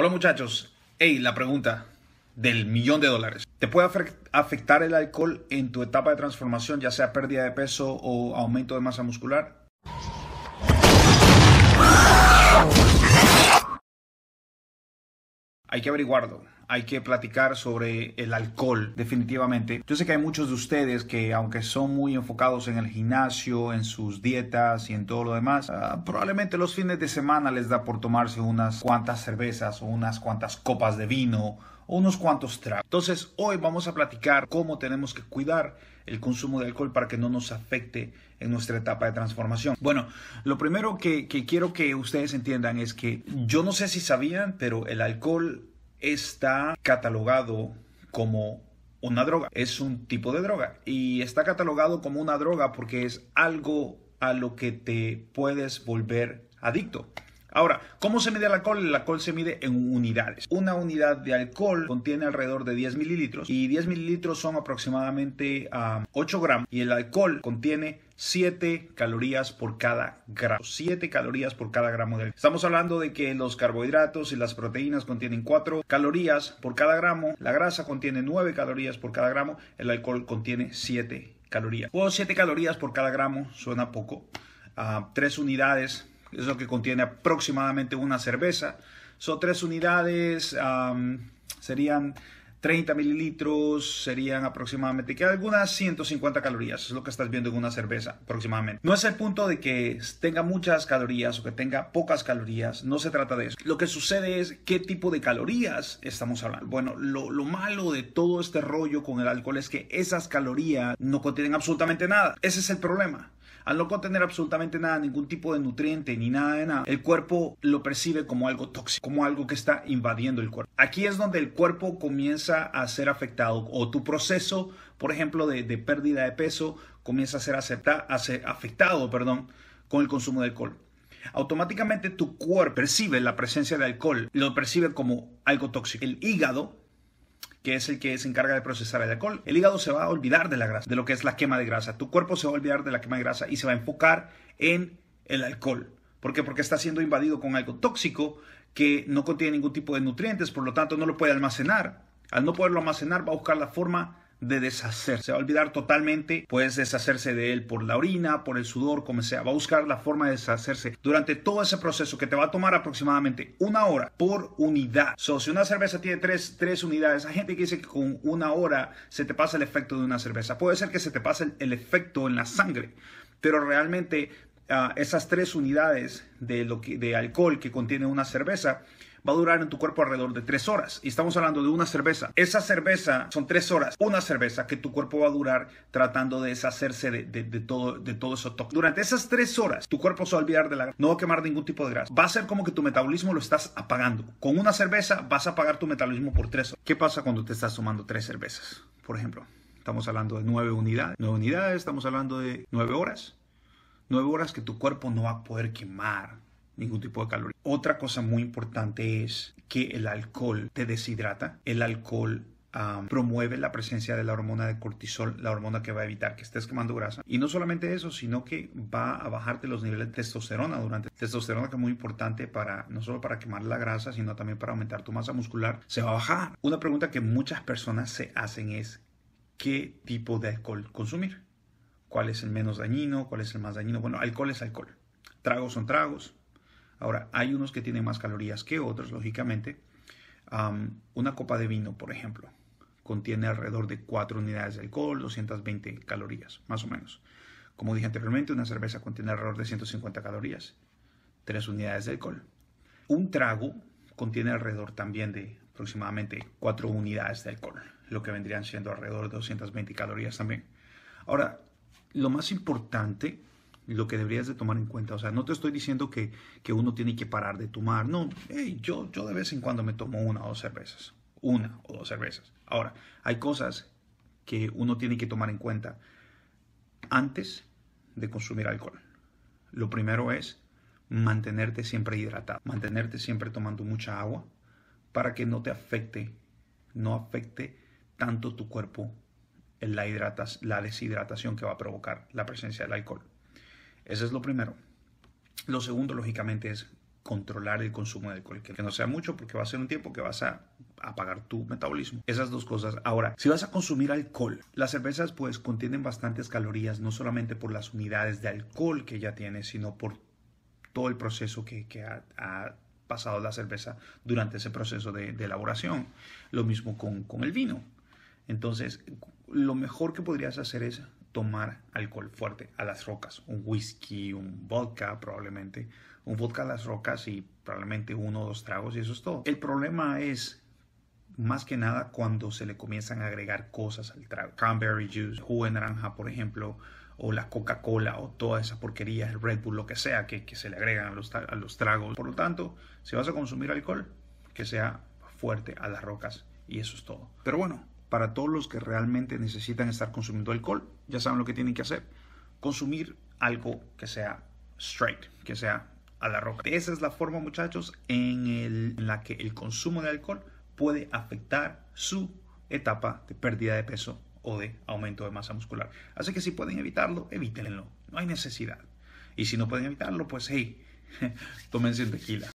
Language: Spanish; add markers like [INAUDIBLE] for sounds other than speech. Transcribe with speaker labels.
Speaker 1: Hola muchachos, hey, la pregunta del millón de dólares. ¿Te puede afectar el alcohol en tu etapa de transformación, ya sea pérdida de peso o aumento de masa muscular? Hay que averiguarlo hay que platicar sobre el alcohol, definitivamente. Yo sé que hay muchos de ustedes que, aunque son muy enfocados en el gimnasio, en sus dietas y en todo lo demás, ah, probablemente los fines de semana les da por tomarse unas cuantas cervezas o unas cuantas copas de vino o unos cuantos tragos. Entonces, hoy vamos a platicar cómo tenemos que cuidar el consumo de alcohol para que no nos afecte en nuestra etapa de transformación. Bueno, lo primero que quiero que ustedes entiendan es que yo no sé si sabían, pero el alcohol está catalogado como una droga, es un tipo de droga y está catalogado como una droga porque es algo a lo que te puedes volver adicto. Ahora, ¿cómo se mide el alcohol? El alcohol se mide en unidades. Una unidad de alcohol contiene alrededor de 10 mililitros y 10 mililitros son aproximadamente 8 gramos y el alcohol contiene 7 calorías por cada gramo. 7 calorías por cada gramo de Estamos hablando de que los carbohidratos y las proteínas contienen 4 calorías por cada gramo, la grasa contiene 9 calorías por cada gramo, el alcohol contiene 7 calorías. O 7 calorías por cada gramo suena poco. 3 unidades es lo que contiene aproximadamente una cerveza. Son tres unidades, serían 30 mililitros, serían aproximadamente que algunas 150 calorías, es lo que estás viendo en una cerveza aproximadamente. No es el punto de que tenga muchas calorías o que tenga pocas calorías, no se trata de eso. Lo que sucede es qué tipo de calorías estamos hablando. Bueno, lo malo de todo este rollo con el alcohol es que esas calorías no contienen absolutamente nada. Ese es el problema al no contener absolutamente nada, ningún tipo de nutriente ni nada de nada, el cuerpo lo percibe como algo tóxico, como algo que está invadiendo el cuerpo. Aquí es donde el cuerpo comienza a ser afectado o tu proceso, por ejemplo, de, pérdida de peso comienza a ser, a ser afectado perdón, con el consumo de alcohol automáticamente tu cuerpo percibe la presencia de alcohol, lo percibe como algo tóxico. El hígado que es el que se encarga de procesar el alcohol. El hígado se va a olvidar de la grasa, de lo que es la quema de grasa. Tu cuerpo se va a olvidar de la quema de grasa y se va a enfocar en el alcohol. ¿Por qué? Porque está siendo invadido con algo tóxico que no contiene ningún tipo de nutrientes, por lo tanto no lo puede almacenar. Al no poderlo almacenar va a buscar la forma de deshacerse. Se va a olvidar totalmente, puedes deshacerse de él por la orina, por el sudor, como sea. Va a buscar la forma de deshacerse durante todo ese proceso que te va a tomar aproximadamente una hora por unidad. So, si una cerveza tiene tres, tres unidades, hay gente que dice que con una hora se te pasa el efecto de una cerveza. Puede ser que se te pase el, efecto en la sangre, pero realmente ah, esas tres unidades de, lo que, de alcohol que contiene una cerveza va a durar en tu cuerpo alrededor de tres horas. Y estamos hablando de una cerveza. Esa cerveza son tres horas, una cerveza que tu cuerpo va a durar tratando de deshacerse de, todo, de todo eso Durante esas tres horas, tu cuerpo se va a olvidar de la no va a quemar ningún tipo de grasa. Va a ser como que tu metabolismo lo estás apagando. Con una cerveza vas a apagar tu metabolismo por tres horas. ¿Qué pasa cuando te estás tomando tres cervezas? Por ejemplo, estamos hablando de nueve unidades. Nueve unidades, estamos hablando de nueve horas. Nueve horas que tu cuerpo no va a poder quemar ningún tipo de calor. Otra cosa muy importante es que el alcohol te deshidrata. El alcohol promueve la presencia de la hormona de cortisol, la hormona que va a evitar que estés quemando grasa. Y no solamente eso, sino que va a bajarte los niveles de testosterona durante testosterona, que es muy importante para no solo para quemar la grasa, sino también para aumentar tu masa muscular. Se va a bajar. Una pregunta que muchas personas se hacen es ¿qué tipo de alcohol consumir? ¿Cuál es el menos dañino? ¿Cuál es el más dañino? Bueno, alcohol es alcohol. Tragos son tragos. Ahora, hay unos que tienen más calorías que otros, lógicamente. una copa de vino, por ejemplo, contiene alrededor de 4 unidades de alcohol, 220 calorías, más o menos. Como dije anteriormente, una cerveza contiene alrededor de 150 calorías, 3 unidades de alcohol. Un trago contiene alrededor también de aproximadamente 4 unidades de alcohol, lo que vendrían siendo alrededor de 220 calorías también. Ahora, lo más importante lo que deberías de tomar en cuenta. O sea, no te estoy diciendo que, uno tiene que parar de tomar. No, yo, yo de vez en cuando me tomo una o dos cervezas. Una o dos cervezas. Ahora, hay cosas que uno tiene que tomar en cuenta antes de consumir alcohol. Lo primero es mantenerte siempre hidratado, mantenerte siempre tomando mucha agua para que no te afecte, no afecte tanto tu cuerpo en la, hidratas, la deshidratación que va a provocar la presencia del alcohol. Ese es lo primero. Lo segundo, lógicamente, es controlar el consumo de alcohol, que no sea mucho porque va a ser un tiempo que vas a apagar tu metabolismo. Esas dos cosas. Ahora, si vas a consumir alcohol, las cervezas pues contienen bastantes calorías, no solamente por las unidades de alcohol que ya tiene, sino por todo el proceso que, ha, pasado la cerveza durante ese proceso de, elaboración. Lo mismo con el vino. Entonces, lo mejor que podrías hacer es tomar alcohol fuerte a las rocas, un whisky, un vodka probablemente, un vodka a las rocas y probablemente uno o dos tragos y eso es todo. El problema es más que nada cuando se le comienzan a agregar cosas al trago. Cranberry juice, jugo de naranja, por ejemplo, o la Coca-Cola o toda esa porquería el Red Bull, lo que sea que, se le agregan a los, a los tragos. Por lo tanto, si vas a consumir alcohol, que sea fuerte a las rocas y eso es todo. Pero bueno, para todos los que realmente necesitan estar consumiendo alcohol. Ya saben lo que tienen que hacer. Consumir algo que sea straight, que sea a la roca. Esa es la forma, muchachos, en, la que el consumo de alcohol puede afectar su etapa de pérdida de peso o de aumento de masa muscular. Así que si pueden evitarlo, evítenlo. No hay necesidad. Y si no pueden evitarlo, pues hey, [LAUGHS] tomen sin tequila.